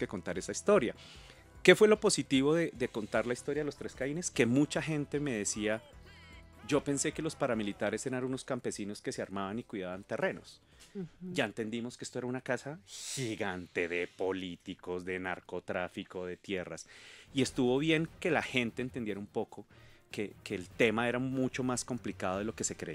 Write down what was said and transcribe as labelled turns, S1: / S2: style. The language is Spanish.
S1: que contar esa historia. ¿Qué fue lo positivo de, contar la historia de los tres caínes? Que mucha gente me decía, yo pensé que los paramilitares eran unos campesinos que se armaban y cuidaban terrenos. Ya entendimos que esto era una casa gigante de políticos, de narcotráfico, de tierras. Y estuvo bien que la gente entendiera un poco que el tema era mucho más complicado de lo que se creía.